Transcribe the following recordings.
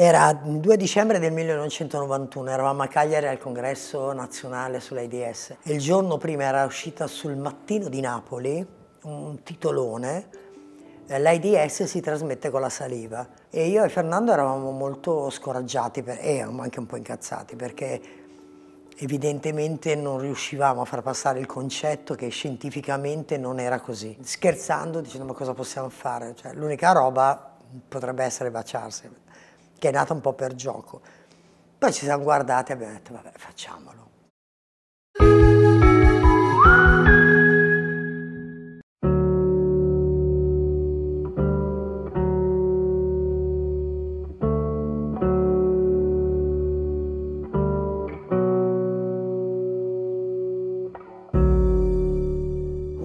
Era il 2 dicembre del 1991, eravamo a Cagliari al congresso nazionale sull'AIDS e il giorno prima era uscita sul Mattino di Napoli un titolone eh, l'AIDS si trasmette con la saliva e io e Fernando eravamo molto scoraggiati per, e eravamo anche un po' incazzati perché evidentemente non riuscivamo a far passare il concetto che scientificamente non era così. Scherzando dicendo ma cosa possiamo fare? Cioè, l'unica roba potrebbe essere baciarsi, che è nata un po' per gioco. Poi ci siamo guardati e abbiamo detto, vabbè, facciamolo.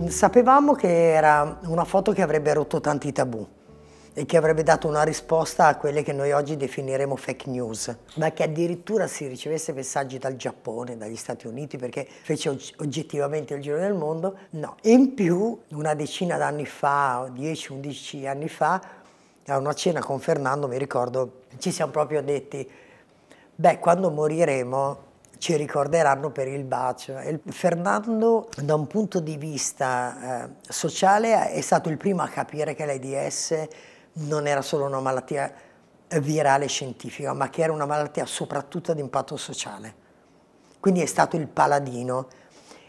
Sapevamo che era una foto che avrebbe rotto tanti tabù e che avrebbe dato una risposta a quelle che noi oggi definiremo fake news, ma che addirittura si ricevesse messaggi dal Giappone, dagli Stati Uniti, perché fece oggettivamente il giro del mondo, no. In più, una decina d'anni fa, 10-11 anni fa, a una cena con Fernando, mi ricordo, ci siamo proprio detti, beh, quando moriremo ci ricorderanno per il bacio. E Fernando, da un punto di vista eh, sociale, è stato il primo a capire che l'AIDS non era solo una malattia eh, virale scientifica, ma che era una malattia soprattutto di impatto sociale. Quindi è stato il paladino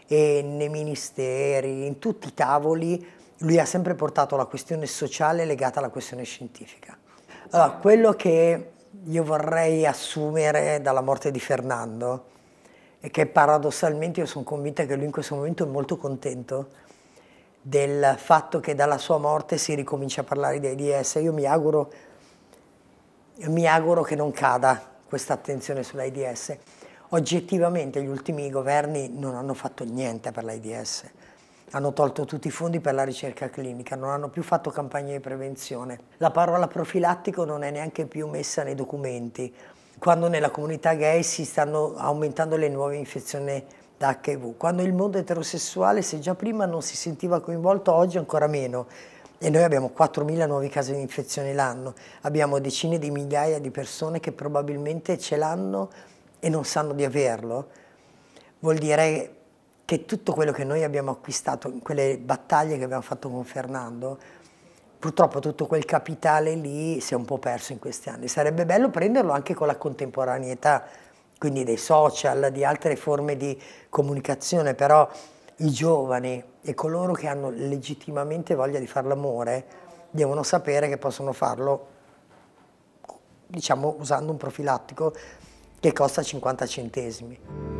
e nei ministeri, in tutti i tavoli, lui ha sempre portato la questione sociale legata alla questione scientifica. Allora, quello che io vorrei assumere dalla morte di Fernando è che paradossalmente io sono convinta che lui in questo momento è molto contento del fatto che dalla sua morte si ricomincia a parlare di AIDS. Io mi auguro, mi auguro che non cada questa attenzione sull'AIDS. Oggettivamente gli ultimi governi non hanno fatto niente per l'AIDS, hanno tolto tutti i fondi per la ricerca clinica, non hanno più fatto campagne di prevenzione. La parola profilattico non è neanche più messa nei documenti. Quando nella comunità gay si stanno aumentando le nuove infezioni da HIV. Quando il mondo eterosessuale, se già prima non si sentiva coinvolto, oggi ancora meno. E noi abbiamo 4.000 nuovi casi di infezione l'anno, abbiamo decine di migliaia di persone che probabilmente ce l'hanno e non sanno di averlo. Vuol dire che tutto quello che noi abbiamo acquistato in quelle battaglie che abbiamo fatto con Fernando, purtroppo tutto quel capitale lì si è un po' perso in questi anni. Sarebbe bello prenderlo anche con la contemporaneità, quindi dei social, di altre forme di comunicazione, però i giovani e coloro che hanno legittimamente voglia di fare l'amore devono sapere che possono farlo, diciamo, usando un profilattico che costa 50 centesimi.